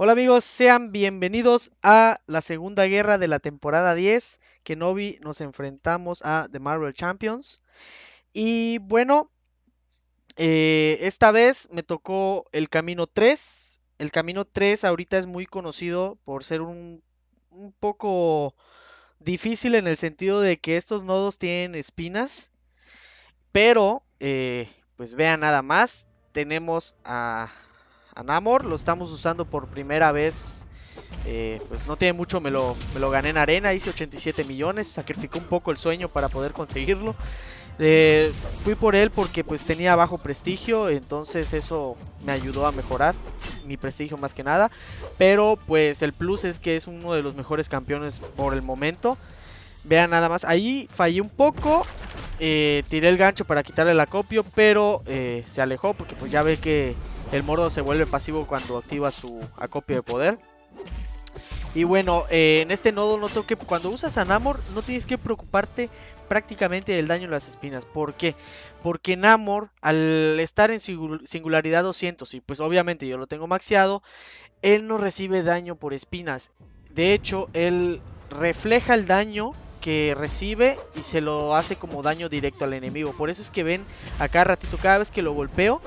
Hola amigos, sean bienvenidos a la segunda guerra de la temporada 10. Novi nos enfrentamos a The Marvel Champions. Y bueno, eh, esta vez me tocó el camino 3. El camino 3 ahorita es muy conocido por ser un, un poco difícil en el sentido de que estos nodos tienen espinas. Pero, eh, pues vean nada más, tenemos a Anamor, Lo estamos usando por primera vez. Eh, pues no tiene mucho, me lo, me lo gané en arena, hice 87 millones, sacrificó un poco el sueño para poder conseguirlo. Eh, fui por él porque pues tenía bajo prestigio, entonces eso me ayudó a mejorar mi prestigio más que nada. Pero pues el plus es que es uno de los mejores campeones por el momento. Vean nada más, ahí fallé un poco, eh, tiré el gancho para quitarle el acopio, pero se alejó porque pues ya ve que el mordo se vuelve pasivo cuando activa su acopio de poder. Y bueno, eh, en este nodo noto que cuando usas a Namor no tienes que preocuparte prácticamente del daño de las espinas. ¿Por qué? Porque Namor, al estar en singularidad 200, y pues obviamente yo lo tengo maxeado, él no recibe daño por espinas. De hecho, él refleja el daño que recibe y se lo hace como daño directo al enemigo. Por eso es que ven acá ratito, cada vez que lo golpeo,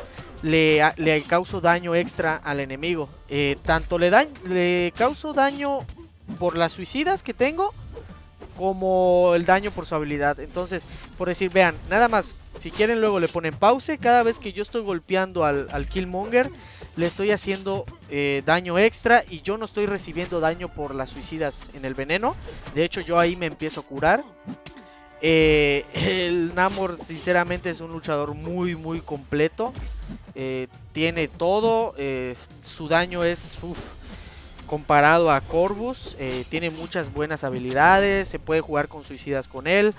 le, le causo daño extra al enemigo. Eh, tanto le, da, le causo daño por las suicidas que tengo como el daño por su habilidad. Entonces, por decir, vean, nada más, si quieren luego le ponen pause. Cada vez que yo estoy golpeando al, Killmonger, le estoy haciendo eh, daño extra y yo no estoy recibiendo daño por las suicidas en el veneno. De hecho, yo ahí me empiezo a curar. Eh, el Namor, sinceramente, es un luchador muy, muy completo. Eh, tiene todo. Eh, su daño es comparado a Corvus. Eh, tiene muchas buenas habilidades. Se puede jugar con suicidas con él.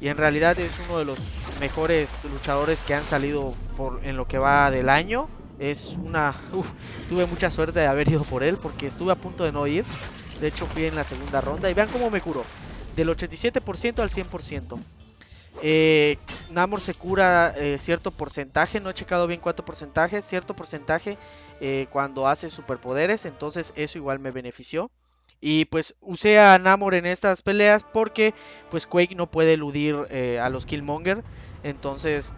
Y en realidad es uno de los mejores luchadores que han salido en lo que va del año. Es una. tuve mucha suerte de haber ido por él porque estuve a punto de no ir. De hecho, fui en la segunda ronda. Y vean cómo me curó. Del 87% al 100%. Eh, Namor se cura eh, cierto porcentaje, no he checado bien cuánto porcentaje, cierto porcentaje eh, cuando hace superpoderes, entonces eso igual me benefició. Y pues usé a Namor en estas peleas porque pues Quake no puede eludir a los Killmonger, entonces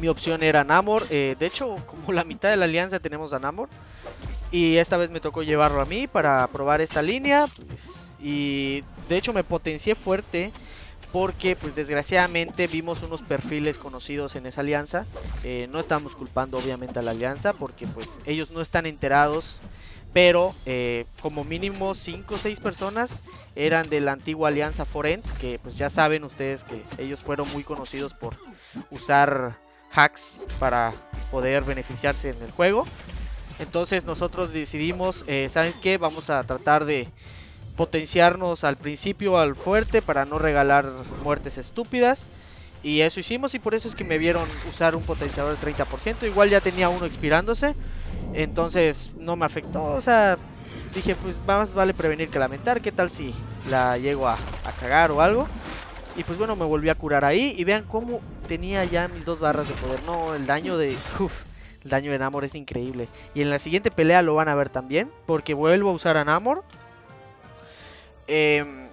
mi opción era Namor, de hecho como la mitad de la alianza tenemos a Namor. Y esta vez me tocó llevarlo a mí para probar esta línea. Pues, y de hecho me potencié fuerte porque pues desgraciadamente vimos unos perfiles conocidos en esa alianza. Eh, no estamos culpando obviamente a la alianza porque pues ellos no están enterados, pero eh, como mínimo 5 o 6 personas eran de la antigua alianza Forent, que pues ya saben ustedes que ellos fueron muy conocidos por usar hacks para poder beneficiarse en el juego. Entonces nosotros decidimos, eh, ¿saben qué? Vamos a tratar de potenciarnos al principio al fuerte para no regalar muertes estúpidas. Y eso hicimos y por eso es que me vieron usar un potenciador del 30%. Igual ya tenía uno expirándose. Entonces no me afectó. O sea, dije pues más vale prevenir que lamentar. ¿Qué tal si la llego a, a cagar o algo? Y pues bueno, me volví a curar ahí. Y vean cómo tenía ya mis dos barras de poder. No, el daño de... el daño de Namor es increíble. Y en la siguiente pelea lo van a ver también. Porque vuelvo a usar a Namor. Em,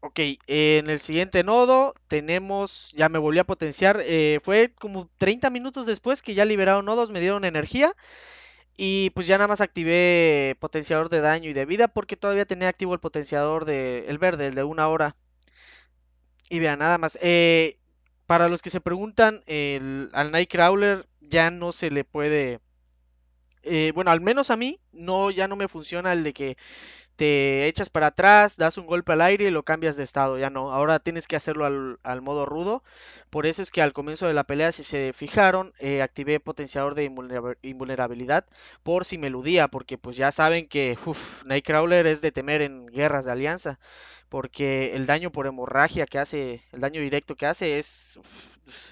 ok, en el siguiente nodo tenemos, ya me volví a potenciar, eh, fue como 30 minutos después que ya liberaron nodos, me dieron energía. Y pues ya nada más activé potenciador de daño y de vida porque todavía tenía activo el potenciador de el verde, el de una hora. Y vean, nada más. Eh, para los que se preguntan, al Nightcrawler ya no se le puede... Eh, bueno, al menos a mí no, ya no me funciona el de que te echas para atrás, das un golpe al aire y lo cambias de estado. Ya no, ahora tienes que hacerlo al, modo rudo. Por eso es que al comienzo de la pelea, si se fijaron, eh, activé potenciador de invulnerabilidad por si me eludía, porque pues ya saben que uf, Nightcrawler es de temer en guerras de alianza. Porque el daño por hemorragia que hace, el daño directo que hace es,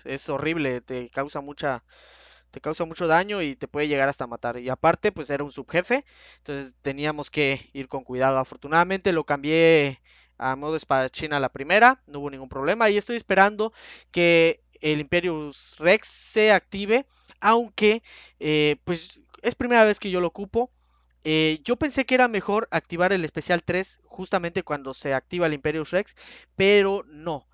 es horrible, te causa mucha, te causa mucho daño y te puede llegar hasta matar. Y aparte, pues era un subjefe, entonces teníamos que ir con cuidado. Afortunadamente lo cambié a modo espadachín china la primera, no hubo ningún problema. Y estoy esperando que el Imperius Rex se active, aunque eh, pues es primera vez que yo lo ocupo. Eh, yo pensé que era mejor activar el especial 3 justamente cuando se activa el Imperius Rex, pero no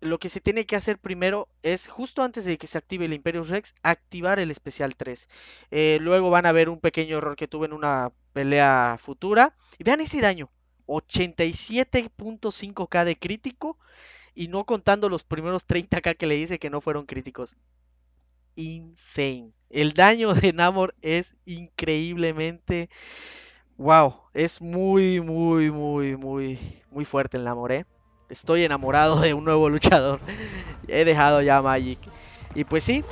lo que se tiene que hacer primero es, justo antes de que se active el Imperius Rex, activar el especial 3. Eh, luego van a ver un pequeño error que tuve en una pelea futura. Y vean ese daño. 87.5k de crítico. Y no contando los primeros 30k que le hice que no fueron críticos. Insane. El daño de Namor es increíblemente... Wow, es muy, muy, muy, muy, muy fuerte el Namor, ¿eh? estoy enamorado de un nuevo luchador. He dejado ya Magic. Y pues sí.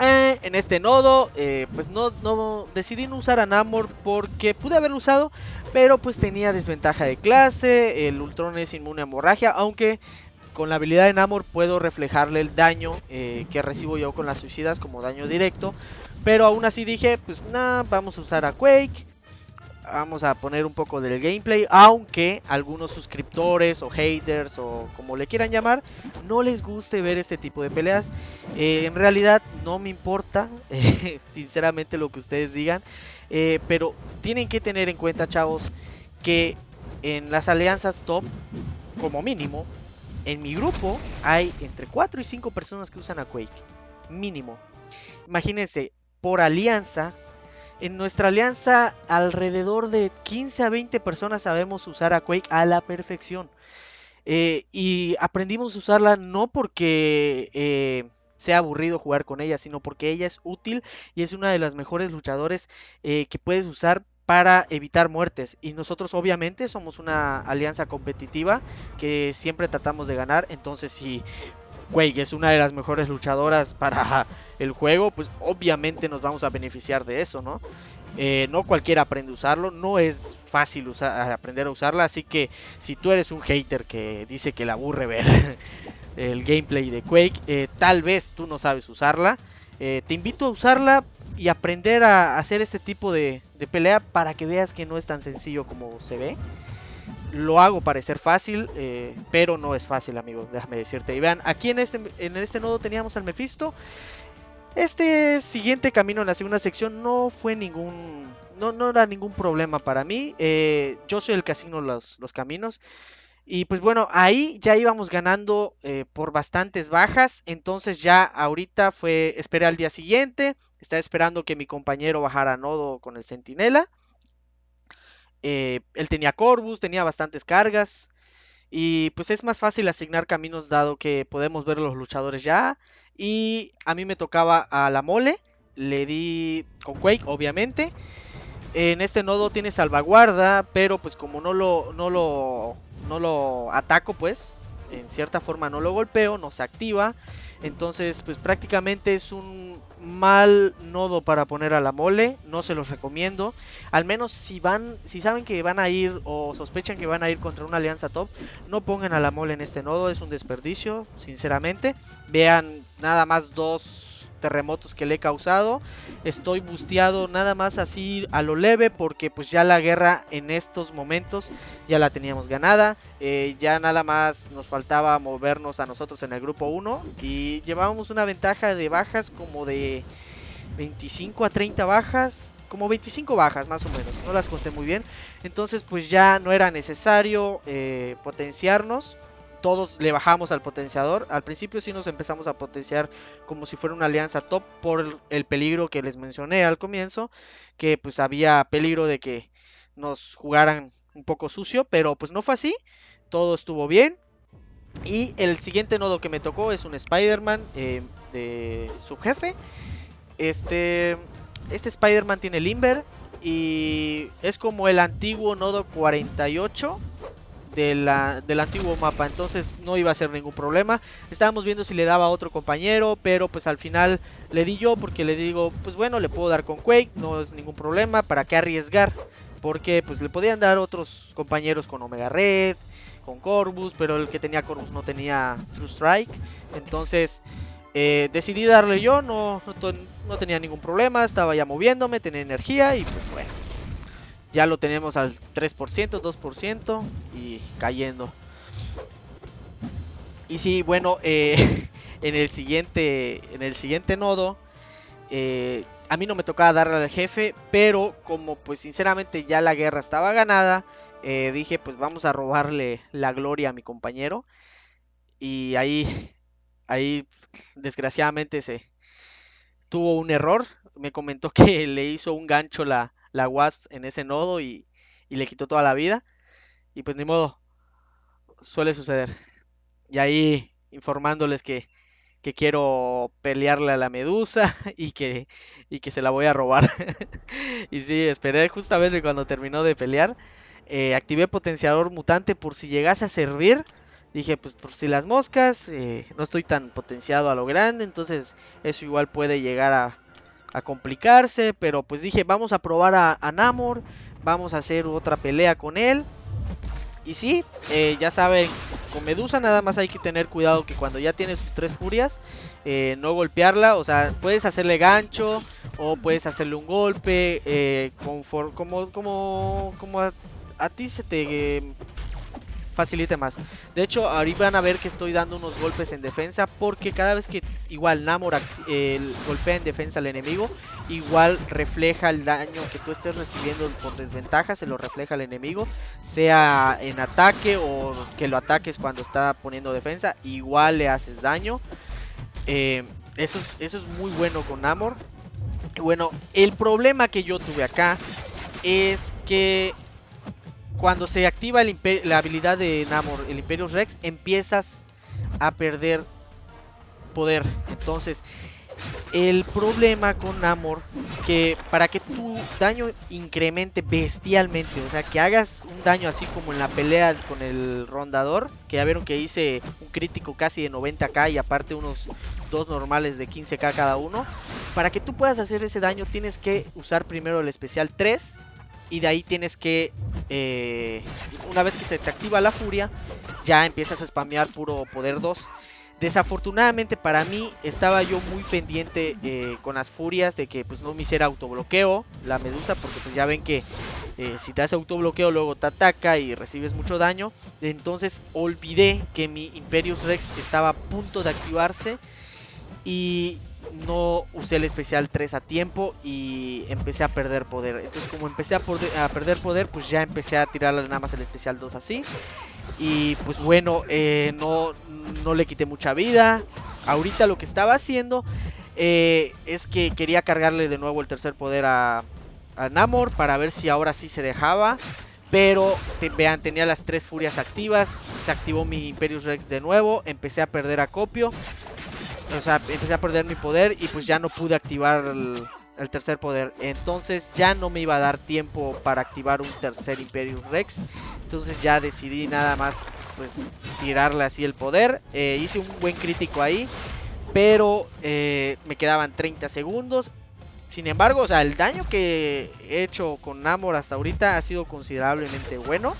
Eh, en este nodo, eh, pues no, decidí no usar a Namor porque pude haberlo usado, pero pues tenía desventaja de clase. El Ultron es inmune a hemorragia, aunque con la habilidad de Namor puedo reflejarle el daño eh, que recibo yo con las suicidas como daño directo. Pero aún así dije, pues nada, vamos a usar a Quake vamos a poner un poco del gameplay, aunque algunos suscriptores o haters o como le quieran llamar, no les guste ver este tipo de peleas. Eh, en realidad no me importa, eh, sinceramente lo que ustedes digan, eh, pero tienen que tener en cuenta, chavos, que en las alianzas top, como mínimo, en mi grupo hay entre 4 y 5 personas que usan a Quake, mínimo. Imagínense, por alianza en nuestra alianza, alrededor de 15 a 20 personas sabemos usar a Quake a la perfección. Eh, y aprendimos a usarla no porque eh, sea aburrido jugar con ella, sino porque ella es útil y es una de las mejores luchadores eh, que puedes usar para evitar muertes. Y nosotros obviamente somos una alianza competitiva que siempre tratamos de ganar. Entonces si Quake es una de las mejores luchadoras para el juego, pues obviamente nos vamos a beneficiar de eso, ¿no? Eh, no cualquiera aprende a usarlo, no es fácil aprender a usarla, así que si tú eres un hater que dice que le aburre ver el gameplay de Quake, eh, tal vez tú no sabes usarla, eh, te invito a usarla y aprender a hacer este tipo de pelea para que veas que no es tan sencillo como se ve lo hago para ser fácil, eh, pero no es fácil, amigo, déjame decirte. Y vean, aquí en este, en este nodo teníamos al Mephisto. Este siguiente camino en la segunda sección no fue ningún... No, era ningún problema para mí. Eh, yo soy el que asigno los, caminos. Y pues bueno, ahí ya íbamos ganando eh, por bastantes bajas. Entonces ya ahorita fue, esperé al día siguiente. Estaba esperando que mi compañero bajara nodo con el centinela. Eh, él tenía Corvus, tenía bastantes cargas. Y pues es más fácil asignar caminos dado que podemos ver los luchadores ya. Y a mí me tocaba a la mole. Le di con Quake, obviamente. En este nodo tiene salvaguarda, pero pues como no lo, no lo, no lo ataco, pues en cierta forma no lo golpeo, no se activa. Entonces pues prácticamente es un mal nodo para poner a la mole, no se los recomiendo. Al menos si van, si saben que van a ir o sospechan que van a ir contra una alianza top, no pongan a la mole en este nodo, es un desperdicio, sinceramente. Vean nada más dos terremotos que le he causado. Estoy busteado nada más así a lo leve porque pues ya la guerra en estos momentos ya la teníamos ganada. Eh, ya nada más nos faltaba movernos a nosotros en el grupo 1 y llevábamos una ventaja de bajas como de 25 a 30 bajas como 25 bajas más o menos, no las conté muy bien. Entonces pues ya no era necesario eh, potenciarnos todos le bajamos al potenciador. Al principio sí nos empezamos a potenciar como si fuera una alianza top por el peligro que les mencioné al comienzo, que pues había peligro de que nos jugaran un poco sucio, pero pues no fue así, todo estuvo bien. Y el siguiente nodo que me tocó es un Spider-Man eh, de subjefe. Este, este Spider-Man tiene Limber y es como el antiguo nodo 48 del antiguo mapa, entonces no iba a ser ningún problema. Estábamos viendo si le daba a otro compañero, pero pues al final le di yo porque le digo, pues bueno, le puedo dar con Quake, no es ningún problema, ¿para qué arriesgar? Porque pues le podían dar otros compañeros con Omega Red, con Corvus, pero el que tenía Corvus no tenía True Strike, entonces... Eh, decidí darle yo, no, no tenía ningún problema, estaba ya moviéndome, tenía energía y pues bueno ya lo tenemos al 3%, 2% y cayendo. Y sí, bueno, eh, en, el siguiente, en el siguiente nodo, eh, a mí no me tocaba darle al jefe, pero como pues sinceramente ya la guerra estaba ganada, eh, dije pues vamos a robarle la gloria a mi compañero. Y ahí, ahí desgraciadamente se tuvo un error. Me comentó que le hizo un gancho la, la Wasp en ese nodo y, y le quitó toda la vida. Y pues ni modo, suele suceder. Y ahí informándoles que, que quiero pelearle a la medusa y que, y que se la voy a robar. y sí, esperé justamente cuando terminó de pelear. Eh, activé potenciador mutante por si llegase a servir. Dije, pues por si las moscas, eh, no estoy tan potenciado a lo grande, entonces eso igual puede llegar a, a complicarse, pero pues dije, vamos a probar a, Namor, vamos a hacer otra pelea con él. Y sí, eh, ya saben, con Medusa nada más hay que tener cuidado que cuando ya tiene sus tres furias, eh, no golpearla, o sea, puedes hacerle gancho o puedes hacerle un golpe, eh, como, como, como a, ti se te facilite más. De hecho, ahorita van a ver que estoy dando unos golpes en defensa porque cada vez que igual Namor golpea en defensa al enemigo, igual refleja el daño que tú estés recibiendo por desventaja, se lo refleja al enemigo, sea en ataque o que lo ataques cuando está poniendo defensa, igual le haces daño. Eh, eso, eso es muy bueno con Namor. Bueno, el problema que yo tuve acá es que cuando se activa la habilidad de Namor, el Imperius Rex, empiezas a perder poder. Entonces, el problema con Namor, que para que tu daño incremente bestialmente, o sea, que hagas un daño así como en la pelea con el rondador, que ya vieron que hice un crítico casi de 90k y aparte unos dos normales de 15k cada uno, para que tú puedas hacer ese daño tienes que usar primero el especial 3 y de ahí tienes que, eh, una vez que se te activa la furia, ya empiezas a spamear puro poder 2. Desafortunadamente para mí estaba yo muy pendiente eh, con las furias de que pues no me hiciera autobloqueo la medusa porque pues ya ven que eh, si te hace autobloqueo luego te ataca y recibes mucho daño. Entonces olvidé que mi Imperius Rex estaba a punto de activarse y no usé el especial 3 a tiempo y empecé a perder poder. Entonces como empecé a, perder poder, pues ya empecé a tirar nada más el especial 2 así. Y pues bueno, eh, no, no le quité mucha vida. Ahorita lo que estaba haciendo eh, es que quería cargarle de nuevo el tercer poder a, Namor para ver si ahora sí se dejaba. Pero vean, tenía las tres furias activas. Se activó mi Imperius Rex de nuevo. Empecé a perder acopio o sea, empecé a perder mi poder y pues ya no pude activar el, tercer poder. Entonces ya no me iba a dar tiempo para activar un tercer Imperium Rex. Entonces ya decidí nada más pues tirarle así el poder. Eh, hice un buen crítico ahí, pero eh, me quedaban 30 segundos. Sin embargo, o sea, el daño que he hecho con Namor hasta ahorita ha sido considerablemente bueno.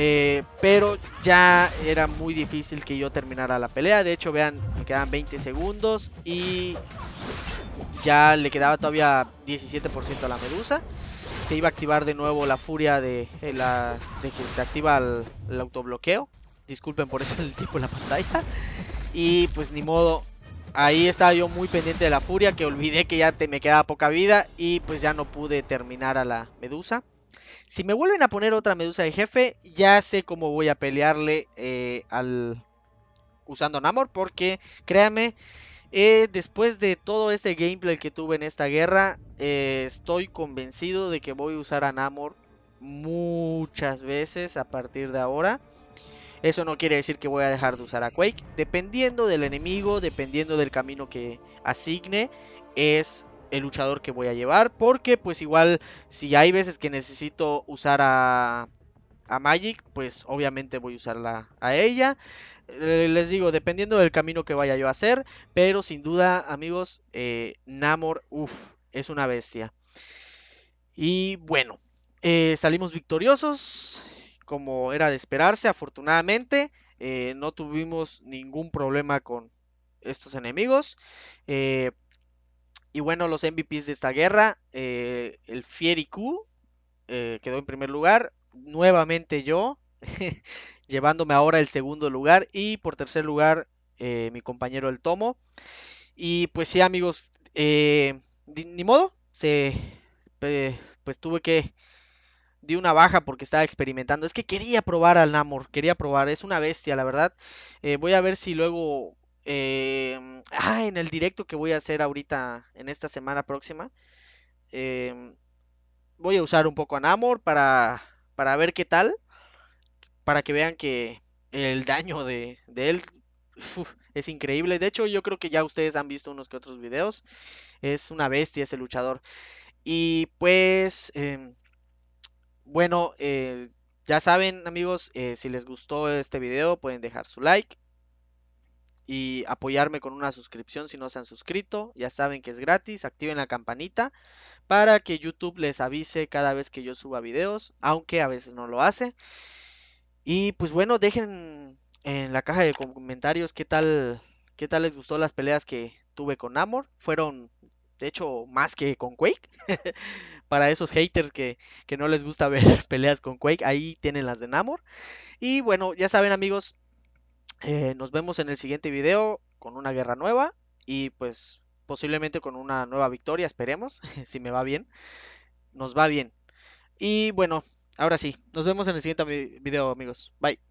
Eh, pero ya era muy difícil que yo terminara la pelea. De hecho, vean, me quedan 20 segundos y ya le quedaba todavía 17% a la medusa. Se iba a activar de nuevo la furia de, eh, la, que se activa el, autobloqueo. Disculpen por eso el tipo en la pantalla. Y pues ni modo, ahí estaba yo muy pendiente de la furia, que olvidé que ya me quedaba poca vida y pues ya no pude terminar a la medusa. Si me vuelven a poner otra medusa de jefe, ya sé cómo voy a pelearle eh, al usando Namor. Porque, créame, eh, después de todo este gameplay que tuve en esta guerra, eh, estoy convencido de que voy a usar a Namor muchas veces a partir de ahora. Eso no quiere decir que voy a dejar de usar a Quake. Dependiendo del enemigo, dependiendo del camino que asigne, es el luchador que voy a llevar. Porque pues igual si hay veces que necesito usar a, a Magic, pues obviamente voy a usarla a ella. Eh, les digo, dependiendo del camino que vaya yo a hacer. Pero sin duda, amigos, eh, Namor, uff, es una bestia. Y bueno, eh, salimos victoriosos, como era de esperarse, afortunadamente. no tuvimos ningún problema con estos enemigos. Eh, y bueno, los MVPs de esta guerra, eh, el Fieri Q eh, quedó en primer lugar, nuevamente yo, llevándome ahora el segundo lugar y por tercer lugar eh, mi compañero el Tomo. Y pues sí amigos, ni modo, se, pues tuve que, di una baja porque estaba experimentando. Es que quería probar al Namor, quería probar, es una bestia, la verdad. voy a ver si luego Em, ah, en el directo que voy a hacer ahorita, en esta semana próxima, em, voy a usar un poco a Namor para, para ver qué tal, para que vean que el daño de, él es increíble. De hecho, yo creo que ya ustedes han visto unos que otros videos. Es una bestia ese luchador. Y pues, em, bueno, eh, ya saben amigos, eh, si les gustó este video pueden dejar su like y apoyarme con una suscripción si no se han suscrito. Ya saben que es gratis, activen la campanita para que YouTube les avise cada vez que yo suba videos, aunque a veces no lo hace. Y pues bueno, dejen en la caja de comentarios qué tal qué tal les gustó las peleas que tuve con Amor. Fueron de hecho más que con Quake. para esos haters que, que no les gusta ver peleas con Quake, ahí tienen las de Namor. Y bueno, ya saben amigos, eh, nos vemos en el siguiente video con una guerra nueva y pues posiblemente con una nueva victoria, esperemos, si me va bien. Nos va bien. Y bueno, ahora sí, nos vemos en el siguiente video amigos. Bye.